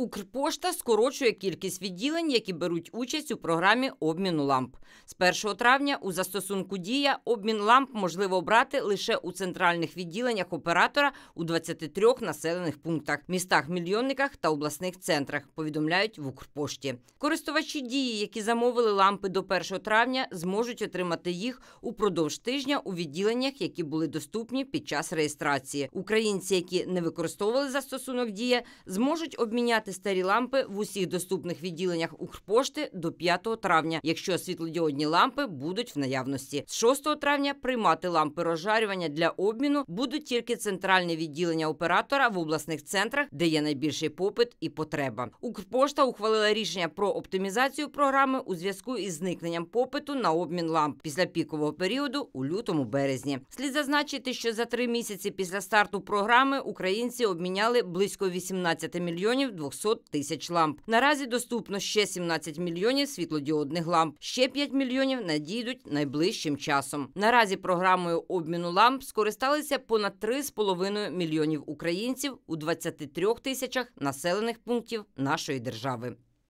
Укрпошта скорочує кількість відділень, які беруть участь у програмі обміну ламп. З 1 травня у застосунку дія обмін ламп можливо обрати лише у центральних відділеннях оператора у 23 населених пунктах, містах, мільйонниках та обласних центрах. Повідомляють в Укрпошті. Користувачі дії, які замовили лампи до 1 травня, зможуть отримати їх упродовж тижня у відділеннях, які були доступні під час реєстрації. Українці, які не використовували застосунок дія, зможуть обміняти придбати старі лампи в усіх доступних відділеннях Укрпошти до 5 травня, якщо світлодіодні лампи будуть в наявності. З 6 травня приймати лампи розжарювання для обміну будуть тільки центральне відділення оператора в обласних центрах, де є найбільший попит і потреба. Укрпошта ухвалила рішення про оптимізацію програми у зв'язку із зникненням попиту на обмін ламп після пікового періоду у лютому березні. Слід зазначити, що за три місяці після старту програми українці обміняли близько 18 мільйонів 200 200 тисяч ламп. Наразі доступно ще 17 мільйонів світлодіодних ламп. Ще 5 мільйонів надійдуть найближчим часом. Наразі програмою обміну ламп скористалися понад 3,5 мільйонів українців у 23 тисячах населених пунктів нашої держави.